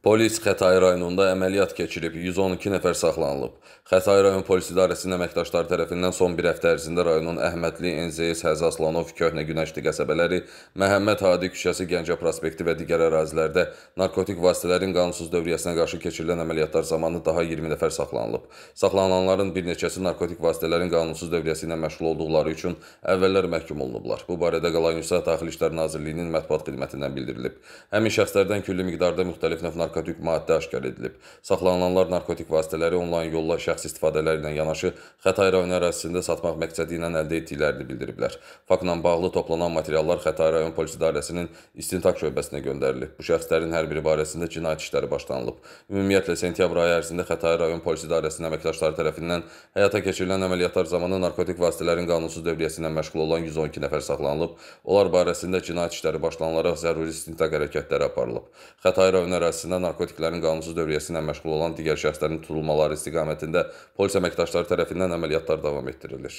Polis Xətai rayonunda əməliyyat keçirib, 112 nəfər saxlanılıb. Xətai rayon polis idarəsinin əməkdaşları tərəfindən son bir həftə ərzində rayonun Əhmədli, Enzeyes, Həzaslanov, Köhnə Günəşli qəsəbələri, Məhəmməd Hadi küçəsi, Gəncə prospekti və digər ərazilərdə narkotik vasitələrin qanunsuz dövriyyəsinə qarşı keçirilən əməliyyatlar zamanı daha 20 nəfər saxlanılıb. Saxlanılanların bir neçəsi narkotik vasitələrin qanunsuz dövriyyəsi ilə məşğul olduqları üçün əvvəllər məhkum olunublar. Bu barədə Qalan Yusuf Daxili İşlər Nazirliyinin mətbuat xidmətindən bildirilib. Həmin şəxslərdən külli miqdarda müxtəlif növ narkotik narkotik maddə aşkar edilib. Saxlanılanlar narkotik vasitələri onlayn yolla şəxsi istifadələri ilə yanaşı Xətay rayon ərazisində satmaq məqsədi ilə əldə etdiklərini bildiriblər. Faktla bağlı toplanan materiallar Xətay rayon polis idarəsinin istintaq şöbəsinə göndərilib. Bu şəxslərin hər biri barəsində cinayət işləri başlanılıb. Ümumiyyətlə sentyabr ayı ərzində Xətay rayon polis idarəsinin əməkdaşları tərəfindən həyata keçirilən əməliyyatlar zamanı narkotik vasitələrin qanunsuz dövriyyəsi ilə məşğul olan 112 nəfər saxlanılıb. Onlar barəsində cinayət işləri başlanılaraq zəruri istintaq hərəkətləri aparılıb. Xətai rayon ərazisindən narkotiklərin qanunsuz dövriyyəsi ilə məşğul olan digər şəxslərin tutulmaları istiqamətində polis əməkdaşları tərəfindən əməliyyatlar davam etdirilir.